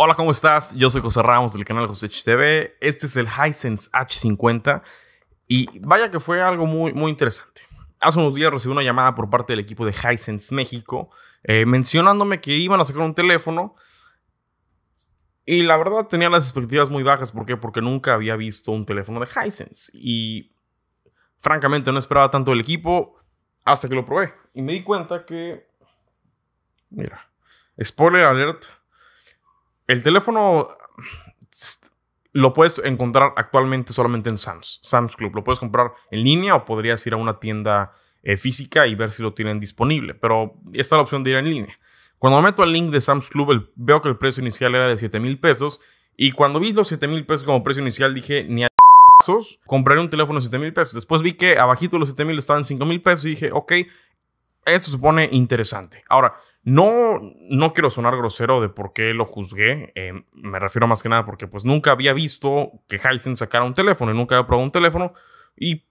Hola, ¿cómo estás? Yo soy José Ramos del canal José H.T.V. Este es el Hisense H50 y vaya que fue algo muy, muy interesante. Hace unos días recibí una llamada por parte del equipo de Hisense México eh, mencionándome que iban a sacar un teléfono y la verdad tenía las expectativas muy bajas. ¿Por qué? Porque nunca había visto un teléfono de Hisense y francamente no esperaba tanto el equipo hasta que lo probé y me di cuenta que... Mira, spoiler alert el teléfono lo puedes encontrar actualmente solamente en Sam's, Sam's Club. Lo puedes comprar en línea o podrías ir a una tienda eh, física y ver si lo tienen disponible. Pero está la opción de ir en línea. Cuando meto al link de Sam's Club, veo que el precio inicial era de 7 mil pesos. Y cuando vi los 7 mil pesos como precio inicial, dije, ni a compraré un teléfono de 7 mil pesos. Después vi que abajito de los 7 mil estaban 5 mil pesos y dije, ok, esto supone interesante. Ahora, no, no quiero sonar grosero de por qué lo juzgué. Eh, me refiero más que nada porque pues nunca había visto que Heisen sacara un teléfono y nunca había probado un teléfono. Y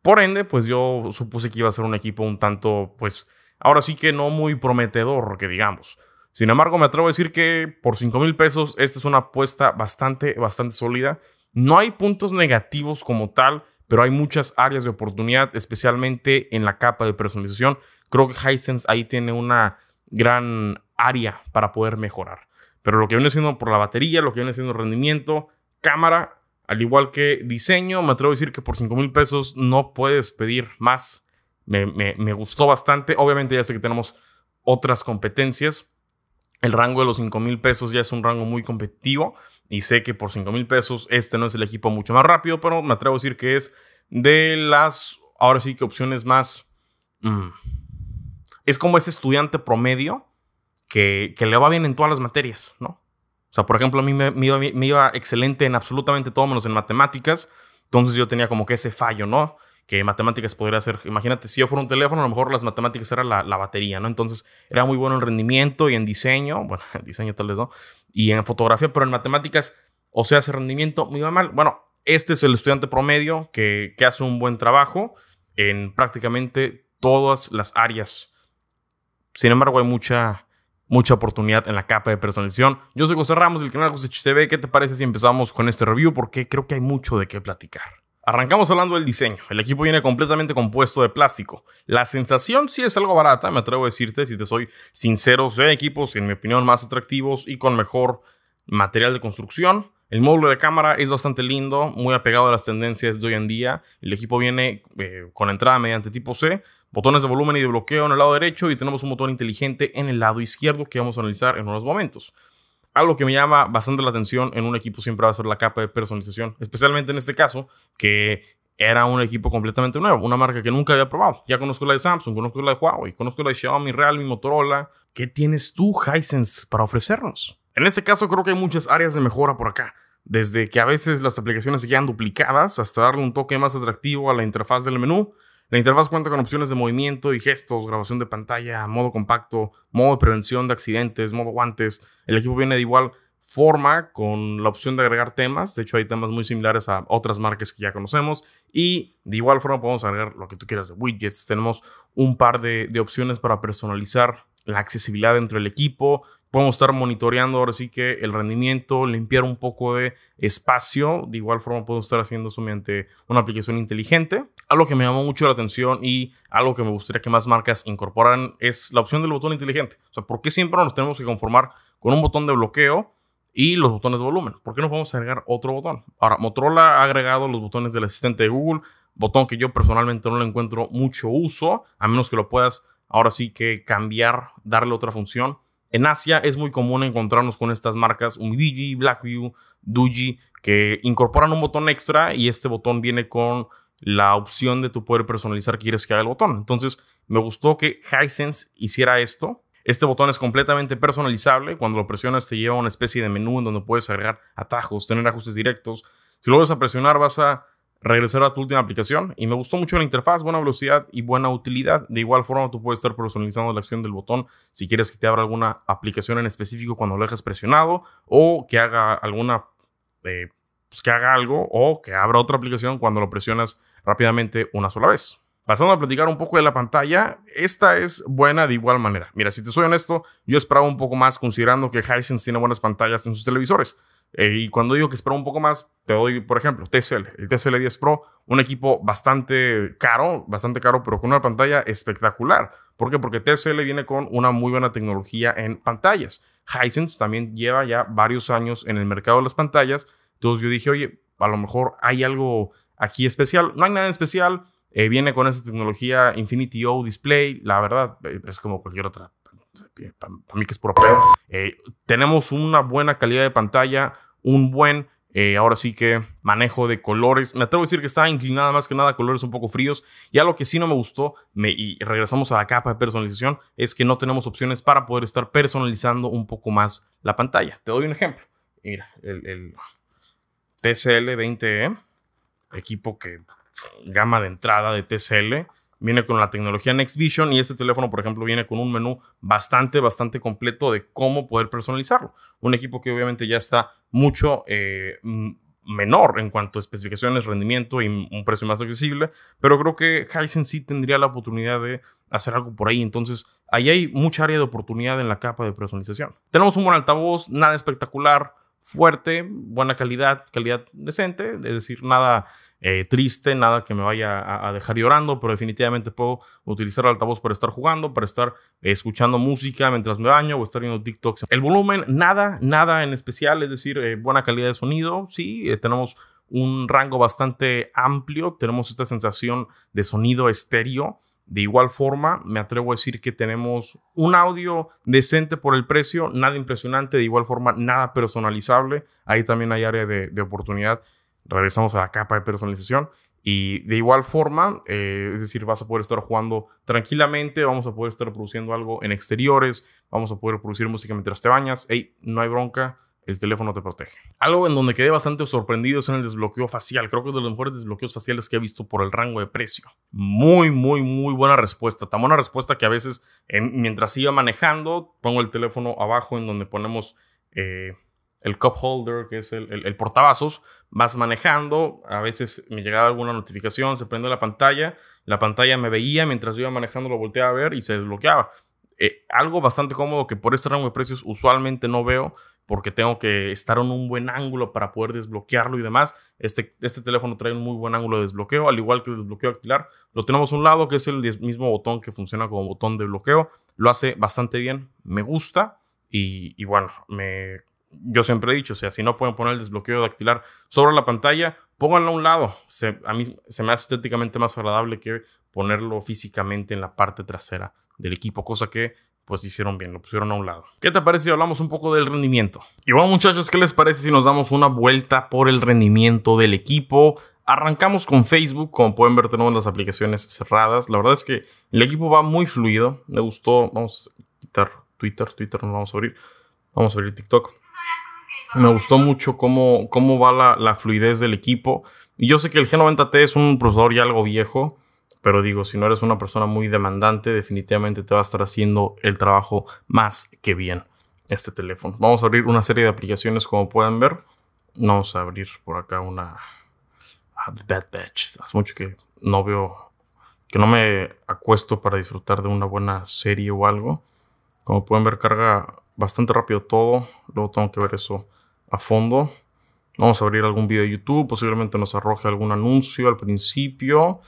por ende, pues yo supuse que iba a ser un equipo un tanto, pues ahora sí que no muy prometedor, que digamos. Sin embargo, me atrevo a decir que por 5 mil pesos esta es una apuesta bastante, bastante sólida. No hay puntos negativos como tal, pero hay muchas áreas de oportunidad, especialmente en la capa de personalización. Creo que Hisense ahí tiene una gran área para poder mejorar. Pero lo que viene siendo por la batería, lo que viene siendo rendimiento, cámara, al igual que diseño, me atrevo a decir que por 5 mil pesos no puedes pedir más. Me, gustó bastante. Obviamente ya sé que tenemos otras competencias. El rango de los 5 mil pesos ya es un rango muy competitivo y sé que por 5 mil pesos este no es el equipo mucho más rápido, pero me atrevo a decir que es de las, ahora sí que opciones más... Mm, es como ese estudiante promedio que, que, le va bien en todas las materias, ¿no? O sea, por ejemplo, a mí me, iba, excelente en absolutamente todo menos en matemáticas. Entonces yo tenía como que ese fallo, ¿no? Que matemáticas podría ser, imagínate, si yo fuera un teléfono, a lo mejor las matemáticas era la, la batería, ¿no? Entonces era muy bueno en rendimiento y en diseño, bueno, en diseño tal vez no, y en fotografía, pero en matemáticas, o sea, ese rendimiento me iba mal. Bueno, este es el estudiante promedio que, que hace un buen trabajo en prácticamente todas las áreas sin embargo, hay mucha, mucha oportunidad en la capa de personalización. Yo soy José Ramos del canal José TV. ¿Qué te parece si empezamos con este review? Porque creo que hay mucho de qué platicar. Arrancamos hablando del diseño. El equipo viene completamente compuesto de plástico. La sensación sí es algo barata, me atrevo a decirte, si te soy sincero, de equipos, en mi opinión, más atractivos y con mejor material de construcción. El módulo de cámara es bastante lindo, muy apegado a las tendencias de hoy en día. El equipo viene eh, con entrada mediante tipo C, botones de volumen y de bloqueo en el lado derecho y tenemos un motor inteligente en el lado izquierdo que vamos a analizar en unos momentos. Algo que me llama bastante la atención en un equipo siempre va a ser la capa de personalización, especialmente en este caso que era un equipo completamente nuevo, una marca que nunca había probado. Ya conozco la de Samsung, conozco la de Huawei, conozco la de Xiaomi, Realme, Motorola. ¿Qué tienes tú, Hisense, para ofrecernos? En este caso creo que hay muchas áreas de mejora por acá. Desde que a veces las aplicaciones se quedan duplicadas hasta darle un toque más atractivo a la interfaz del menú, la interfaz cuenta con opciones de movimiento y gestos, grabación de pantalla, modo compacto, modo de prevención de accidentes, modo guantes. El equipo viene de igual forma con la opción de agregar temas. De hecho, hay temas muy similares a otras marcas que ya conocemos. Y de igual forma podemos agregar lo que tú quieras de widgets. Tenemos un par de, opciones para personalizar la accesibilidad dentro del equipo. Podemos estar monitoreando ahora sí que el rendimiento, limpiar un poco de espacio. De igual forma podemos estar haciendo eso mediante una aplicación inteligente. Algo que me llamó mucho la atención y algo que me gustaría que más marcas incorporaran es la opción del botón inteligente. O sea, ¿por qué siempre nos tenemos que conformar con un botón de bloqueo y los botones de volumen? ¿Por qué no podemos agregar otro botón? Ahora, Motorola ha agregado los botones del asistente de Google, botón que yo personalmente no le encuentro mucho uso, a menos que lo puedas ahora sí que cambiar, darle otra función. En Asia es muy común encontrarnos con estas marcas Umidigi, Blackview, Duji, que incorporan un botón extra y este botón viene con la opción de tu poder personalizar quieres que haga el botón. Entonces, me gustó que Hisense hiciera esto. Este botón es completamente personalizable. Cuando lo presionas te lleva a una especie de menú en donde puedes agregar atajos, tener ajustes directos. Si lo vas a presionar vas a regresar a tu última aplicación. Y me gustó mucho la interfaz, buena velocidad y buena utilidad. De igual forma tú puedes estar personalizando la acción del botón si quieres que te abra alguna aplicación en específico cuando lo hayas presionado o que haga alguna... Eh, pues, que haga algo o que abra otra aplicación cuando lo presionas rápidamente una sola vez. Pasando a platicar un poco de la pantalla, esta es buena de igual manera. Mira, si te soy honesto, yo esperaba un poco más considerando que Hisense tiene buenas pantallas en sus televisores. Eh, y cuando digo que espero un poco más, te doy, por ejemplo, TCL, el TCL 10 Pro, un equipo bastante caro, bastante caro, pero con una pantalla espectacular. ¿Por qué? Porque TCL viene con una muy buena tecnología en pantallas. Hisense también lleva ya varios años en el mercado de las pantallas entonces yo dije, oye, a lo mejor hay algo aquí especial. No hay nada especial. Eh, viene con esa tecnología Infinity O Display. La verdad, eh, es como cualquier otra. Para mí que es puro peor. Eh, tenemos una buena calidad de pantalla, un buen, ahora sí que manejo de colores. Me atrevo a decir que está inclinada más que nada a colores un poco fríos. Y algo que sí no me gustó, me, y regresamos a la capa de personalización, es que no tenemos opciones para poder estar personalizando un poco más la pantalla. Te doy un ejemplo. Mira, el TCL20E, e, equipo que gama de entrada de TCL, viene con la tecnología Next Vision y este teléfono, por ejemplo, viene con un menú bastante, bastante completo de cómo poder personalizarlo. Un equipo que obviamente ya está mucho eh, menor en cuanto a especificaciones, rendimiento y un precio más accesible, pero creo que Hisense sí tendría la oportunidad de hacer algo por ahí, entonces ahí hay mucha área de oportunidad en la capa de personalización. Tenemos un buen altavoz, nada espectacular, fuerte, buena calidad, calidad decente, es decir, nada eh, triste, nada que me vaya a, dejar llorando, pero definitivamente puedo utilizar el altavoz para estar jugando, para estar eh, escuchando música mientras me baño o estar viendo TikToks. El volumen, nada, nada en especial, es decir, eh, buena calidad de sonido, sí, tenemos un rango bastante amplio, tenemos esta sensación de sonido estéreo de igual forma, me atrevo a decir que tenemos un audio decente por el precio, nada impresionante, de igual forma, nada personalizable. Ahí también hay área de, oportunidad. Regresamos a la capa de personalización. Y de igual forma, eh, es decir, vas a poder estar jugando tranquilamente, vamos a poder estar produciendo algo en exteriores, vamos a poder producir música mientras te bañas. Hey, no hay bronca el teléfono te protege. Algo en donde quedé bastante sorprendido es en el desbloqueo facial. Creo que es de los mejores desbloqueos faciales que he visto por el rango de precio. Muy, muy, muy buena respuesta. Tan buena respuesta que a veces, mientras iba manejando, pongo el teléfono abajo en donde ponemos eh, el cup holder, que es el, el, Vas manejando, a veces me llegaba alguna notificación, se prende la pantalla, la pantalla me veía mientras iba manejando, lo volteaba a ver y se desbloqueaba. Eh, algo bastante cómodo que por este rango de precios usualmente no veo porque tengo que estar en un buen ángulo para poder desbloquearlo y demás. Este, este teléfono trae un muy buen ángulo de desbloqueo, al igual que el desbloqueo dactilar. Lo tenemos un lado, que es el mismo botón que funciona como botón de bloqueo. Lo hace bastante bien, me gusta. Y, bueno, me, yo siempre he dicho, o sea, si no pueden poner el desbloqueo dactilar sobre la pantalla, pónganlo a un lado. a mí se me hace estéticamente más agradable que ponerlo físicamente en la parte trasera del equipo, cosa que pues hicieron bien, lo pusieron a un lado. ¿Qué te parece si hablamos un poco del rendimiento? Y bueno muchachos, ¿qué les parece si nos damos una vuelta por el rendimiento del equipo? Arrancamos con Facebook, como pueden ver tenemos las aplicaciones cerradas. La verdad es que el equipo va muy fluido, me gustó, vamos a quitar Twitter, Twitter no vamos a abrir, vamos a abrir TikTok. Me gustó mucho cómo, cómo va la, fluidez del equipo. Y yo sé que el G90T es un procesador ya algo viejo, pero digo, si no eres una persona muy demandante, definitivamente te va a estar haciendo el trabajo más que bien este teléfono. Vamos a abrir una serie de aplicaciones como pueden ver. Vamos a abrir por acá una ah, Bad Batch. Hace mucho que no veo, que no me acuesto para disfrutar de una buena serie o algo. Como pueden ver, carga bastante rápido todo. Luego tengo que ver eso a fondo. Vamos a abrir algún video de YouTube. Posiblemente nos arroje algún anuncio al principio.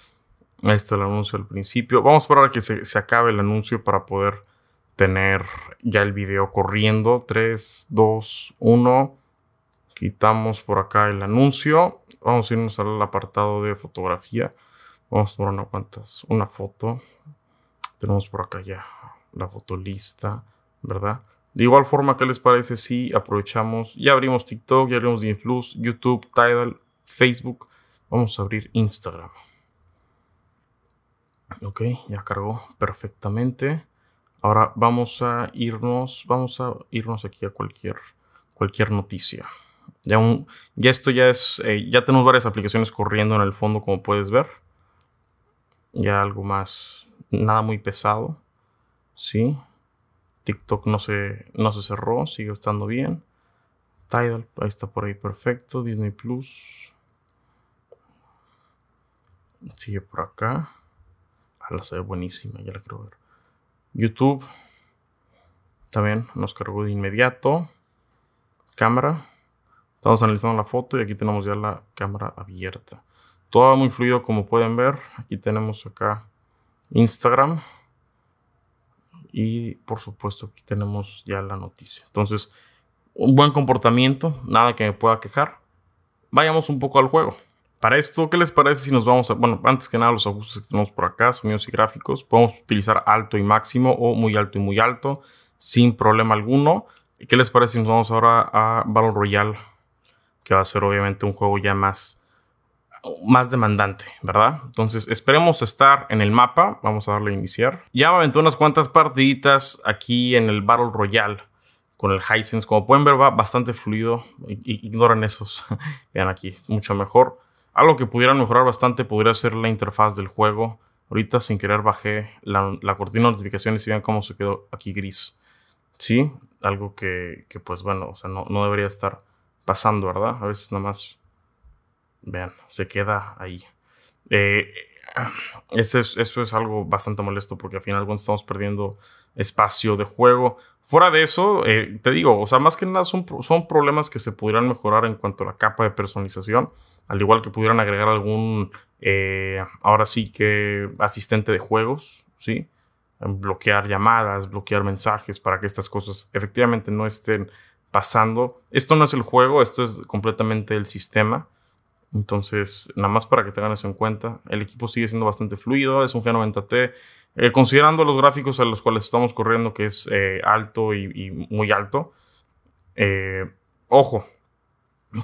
Ahí está el anuncio al principio. Vamos a esperar a que se, acabe el anuncio para poder tener ya el video corriendo. 3, 2, 1. Quitamos por acá el anuncio. Vamos a irnos al apartado de fotografía. Vamos a tomar una, cuantas, una foto. Tenemos por acá ya la foto lista, ¿verdad? De igual forma, ¿qué les parece si aprovechamos? Ya abrimos TikTok, ya abrimos YouTube, Tidal, Facebook. Vamos a abrir Instagram ok ya cargó perfectamente ahora vamos a irnos vamos a irnos aquí a cualquier cualquier noticia ya, un, esto ya es eh, ya tenemos varias aplicaciones corriendo en el fondo como puedes ver ya algo más nada muy pesado sí TikTok no se no se cerró sigue estando bien Tidal ahí está por ahí perfecto Disney Plus sigue por acá Ah, la se buenísima, ya la quiero ver. YouTube. También nos cargó de inmediato. Cámara. Estamos analizando la foto y aquí tenemos ya la cámara abierta. Todo muy fluido como pueden ver. Aquí tenemos acá Instagram. Y por supuesto aquí tenemos ya la noticia. Entonces, un buen comportamiento, nada que me pueda quejar. Vayamos un poco al juego. Para esto, ¿qué les parece si nos vamos a... Bueno, antes que nada los ajustes que tenemos por acá, sonidos y gráficos. Podemos utilizar alto y máximo o muy alto y muy alto sin problema alguno. ¿Y qué les parece si nos vamos ahora a Battle Royale? Que va a ser obviamente un juego ya más, más demandante, ¿verdad? Entonces esperemos estar en el mapa. Vamos a darle a iniciar. Ya me unas cuantas partiditas aquí en el Battle Royale con el Hisense. Como pueden ver va bastante fluido. Ignoran esos. Vean aquí, es mucho mejor. Algo que pudiera mejorar bastante podría ser la interfaz del juego. Ahorita sin querer bajé la, cortina de notificaciones y vean cómo se quedó aquí gris. Sí, algo que, pues bueno, o sea, no, debería estar pasando, ¿verdad? A veces nada más, vean, se queda ahí. Eh, eso es, eso es algo bastante molesto porque al final estamos perdiendo espacio de juego. Fuera de eso, eh, te digo, o sea, más que nada son, problemas que se pudieran mejorar en cuanto a la capa de personalización, al igual que pudieran agregar algún, eh, ahora sí que asistente de juegos, ¿sí? Bloquear llamadas, bloquear mensajes para que estas cosas efectivamente no estén pasando. Esto no es el juego, esto es completamente el sistema. Entonces, nada más para que tengan eso en cuenta, el equipo sigue siendo bastante fluido, es un G90T. Eh, considerando los gráficos a los cuales estamos corriendo, que es eh, alto y, muy alto, eh, ojo,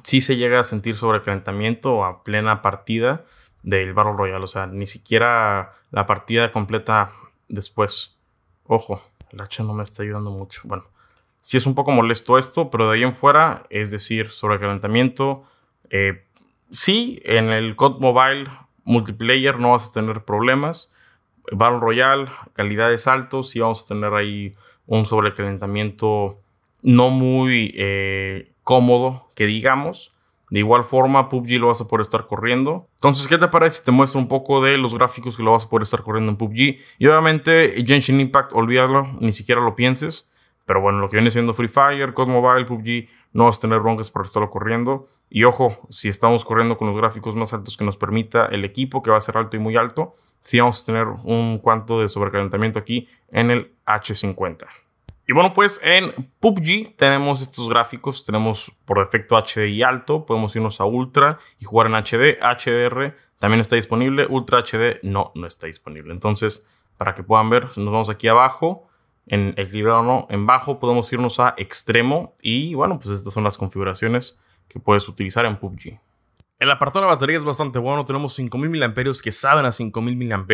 si sí se llega a sentir sobrecalentamiento a plena partida del Barro Royal, o sea, ni siquiera la partida completa después. Ojo, el hacha no me está ayudando mucho. Bueno, sí es un poco molesto esto, pero de ahí en fuera, es decir, sobrecalentamiento sí, en el COD Mobile multiplayer no vas a tener problemas. Battle Royale, calidades altos, sí vamos a tener ahí un sobrecalentamiento no muy eh, cómodo, que digamos. De igual forma, PUBG lo vas a poder estar corriendo. Entonces, ¿qué te parece si te muestro un poco de los gráficos que lo vas a poder estar corriendo en PUBG? Y obviamente, Genshin Impact, olvídalo, ni siquiera lo pienses. Pero bueno, lo que viene siendo Free Fire, COD Mobile, PUBG, no vas a tener broncas para estarlo corriendo. Y ojo, si estamos corriendo con los gráficos más altos que nos permita el equipo, que va a ser alto y muy alto, sí vamos a tener un cuanto de sobrecalentamiento aquí en el H50. Y bueno, pues en PUBG tenemos estos gráficos, tenemos por defecto HD y alto, podemos irnos a Ultra y jugar en HD, HDR también está disponible, Ultra HD no, no está disponible. Entonces, para que puedan ver, nos vamos aquí abajo en o no, en bajo, podemos irnos a extremo y bueno, pues estas son las configuraciones que puedes utilizar en PUBG. El apartado de la batería es bastante bueno, tenemos 5000 mAh que saben a 5000 mAh.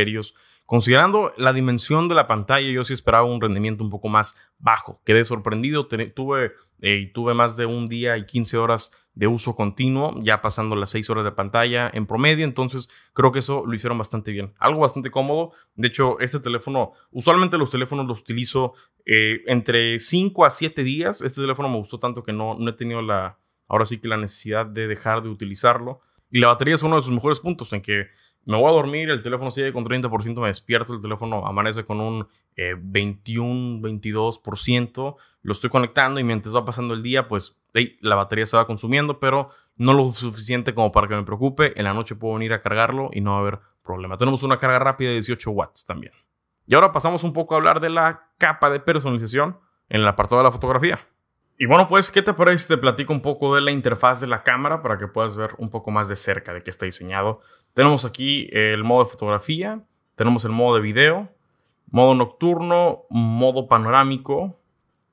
Considerando la dimensión de la pantalla, yo sí esperaba un rendimiento un poco más bajo. Quedé sorprendido, tuve y eh, tuve más de un día y 15 horas de uso continuo, ya pasando las 6 horas de pantalla en promedio, entonces creo que eso lo hicieron bastante bien, algo bastante cómodo, de hecho este teléfono, usualmente los teléfonos los utilizo eh, entre 5 a 7 días, este teléfono me gustó tanto que no, no he tenido la, ahora sí que la necesidad de dejar de utilizarlo, y la batería es uno de sus mejores puntos en que me voy a dormir, el teléfono sigue con 30%, me despierto, el teléfono amanece con un 21, eh, 22%, lo estoy conectando y mientras va pasando el día, pues la batería se va consumiendo, pero no lo suficiente como para que me preocupe. En la noche puedo venir a cargarlo y no va a haber problema. Tenemos una carga rápida de 18 watts también. Y ahora pasamos un poco a hablar de la capa de personalización en el apartado de la fotografía. Y bueno, pues, ¿qué te parece? Te platico un poco de la interfaz de la cámara para que puedas ver un poco más de cerca de qué está diseñado. Tenemos aquí el modo de fotografía, tenemos el modo de video, modo nocturno, modo panorámico,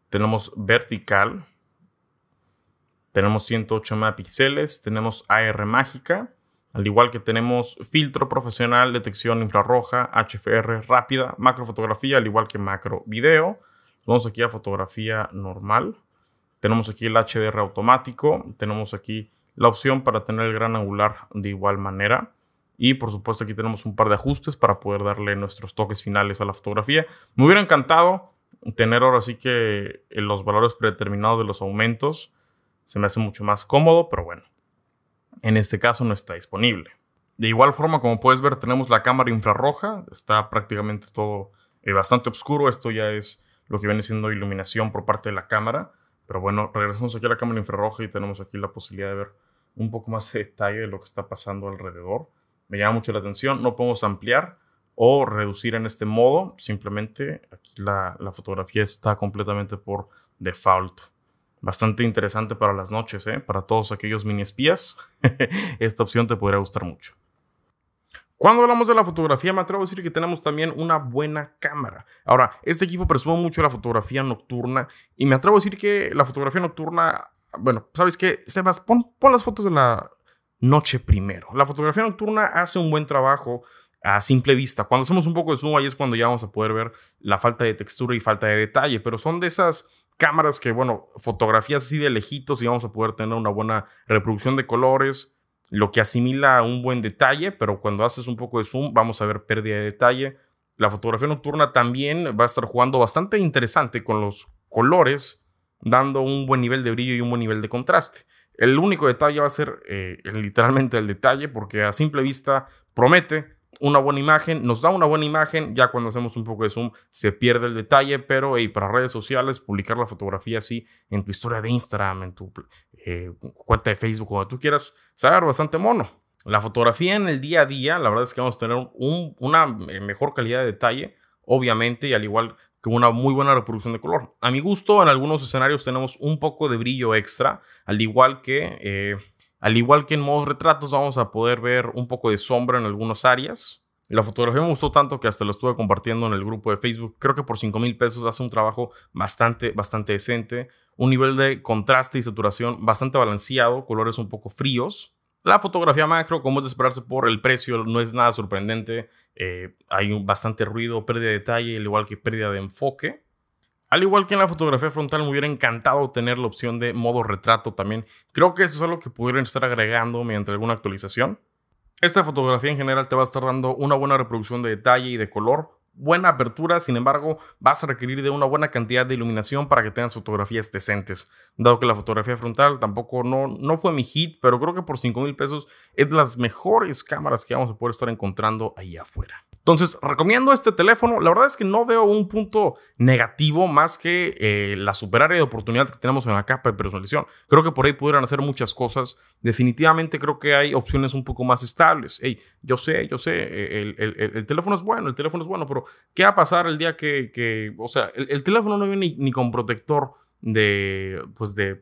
tenemos vertical, tenemos 108 megapíxeles, tenemos AR mágica, al igual que tenemos filtro profesional, detección infrarroja, HFR rápida, fotografía al igual que macro video. Vamos aquí a fotografía normal. Tenemos aquí el HDR automático, tenemos aquí la opción para tener el gran angular de igual manera. Y por supuesto aquí tenemos un par de ajustes para poder darle nuestros toques finales a la fotografía. Me hubiera encantado tener ahora sí que eh, los valores predeterminados de los aumentos. Se me hace mucho más cómodo, pero bueno, en este caso no está disponible. De igual forma, como puedes ver, tenemos la cámara infrarroja. Está prácticamente todo eh, bastante oscuro. Esto ya es lo que viene siendo iluminación por parte de la cámara. Pero bueno, regresamos aquí a la cámara infrarroja y tenemos aquí la posibilidad de ver un poco más de detalle de lo que está pasando alrededor me llama mucho la atención, no podemos ampliar o reducir en este modo, simplemente aquí la, fotografía está completamente por default. Bastante interesante para las noches, ¿eh? para todos aquellos mini espías, esta opción te podría gustar mucho. Cuando hablamos de la fotografía, me atrevo a decir que tenemos también una buena cámara. Ahora, este equipo presume mucho la fotografía nocturna y me atrevo a decir que la fotografía nocturna, bueno, ¿sabes qué? Sebas, pon, pon las fotos de la noche primero. La fotografía nocturna hace un buen trabajo a simple vista. Cuando hacemos un poco de zoom, ahí es cuando ya vamos a poder ver la falta de textura y falta de detalle, pero son de esas cámaras que, bueno, fotografías así de lejitos y vamos a poder tener una buena reproducción de colores, lo que asimila un buen detalle, pero cuando haces un poco de zoom vamos a ver pérdida de detalle. La fotografía nocturna también va a estar jugando bastante interesante con los colores, dando un buen nivel de brillo y un buen nivel de contraste. El único detalle va a ser eh, literalmente el detalle, porque a simple vista promete una buena imagen, nos da una buena imagen, ya cuando hacemos un poco de zoom se pierde el detalle, pero para redes sociales, publicar la fotografía así en tu historia de Instagram, en tu eh, cuenta de Facebook, cuando tú quieras, saber bastante mono. La fotografía en el día a día, la verdad es que vamos a tener una eh, mejor calidad de detalle, obviamente, y al igual con una muy buena reproducción de color. A mi gusto, en algunos escenarios tenemos un poco de brillo extra, al igual que, eh, al igual que en modos retratos vamos a poder ver un poco de sombra en algunas áreas. La fotografía me gustó tanto que hasta lo estuve compartiendo en el grupo de Facebook. Creo que por 5 mil pesos hace un trabajo bastante, bastante decente. Un nivel de contraste y saturación bastante balanceado, colores un poco fríos. La fotografía macro, como es de esperarse por el precio, no es nada sorprendente. Eh, hay bastante ruido, pérdida de detalle, al igual que pérdida de enfoque. Al igual que en la fotografía frontal, me hubiera encantado tener la opción de modo retrato también. Creo que eso es algo que pudieran estar agregando mediante alguna actualización. Esta fotografía en general te va a estar dando una buena reproducción de detalle y de color, buena apertura, sin embargo, vas a requerir de una buena cantidad de iluminación para que tengas fotografías decentes. Dado que la fotografía frontal tampoco no, no fue mi hit, pero creo que por 5 mil pesos es las mejores cámaras que vamos a poder estar encontrando ahí afuera. Entonces, recomiendo este teléfono. La verdad es que no veo un punto negativo más que eh, la super área de oportunidad que tenemos en la capa de personalización. Creo que por ahí pudieran hacer muchas cosas. Definitivamente creo que hay opciones un poco más estables. Hey, yo sé, yo sé, eh, el, teléfono es bueno, el teléfono es bueno, pero ¿qué va a pasar el día que, o sea, el, teléfono no viene ni, con protector de, pues de,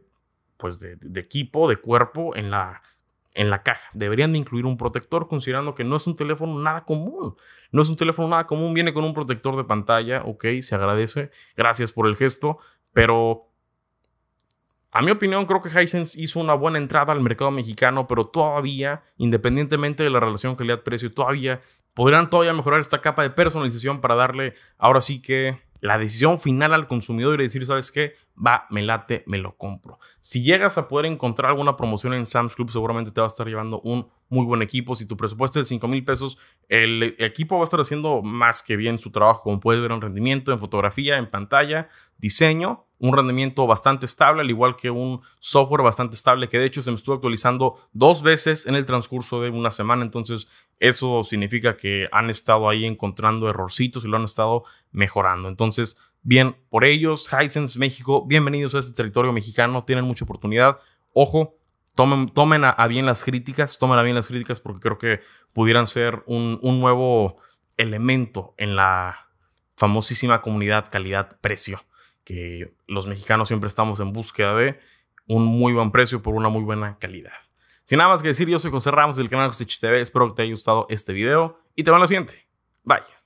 pues de equipo, de cuerpo en la en la caja. Deberían de incluir un protector, considerando que no es un teléfono nada común. No es un teléfono nada común, viene con un protector de pantalla, ok, se agradece, gracias por el gesto, pero a mi opinión, creo que Hisense hizo una buena entrada al mercado mexicano, pero todavía, independientemente de la relación calidad-precio, todavía podrían todavía mejorar esta capa de personalización para darle ahora sí que la decisión final al consumidor y decir, ¿sabes qué? Va, me late, me lo compro. Si llegas a poder encontrar alguna promoción en Sam's Club, seguramente te va a estar llevando un muy buen equipo. Si tu presupuesto es de 5 mil pesos, el equipo va a estar haciendo más que bien su trabajo, como puedes ver en rendimiento, en fotografía, en pantalla, diseño un rendimiento bastante estable, al igual que un software bastante estable que de hecho se me estuvo actualizando dos veces en el transcurso de una semana. Entonces, eso significa que han estado ahí encontrando errorcitos y lo han estado mejorando. Entonces, bien por ellos, Hisense México, bienvenidos a este territorio mexicano, tienen mucha oportunidad. Ojo, tomen, a, bien las críticas, tomen a bien las críticas porque creo que pudieran ser un nuevo elemento en la famosísima comunidad calidad-precio que los mexicanos siempre estamos en búsqueda de un muy buen precio por una muy buena calidad. Sin nada más que decir, yo soy José Ramos del canal José TV. Espero que te haya gustado este video y te veo en la siguiente. Bye.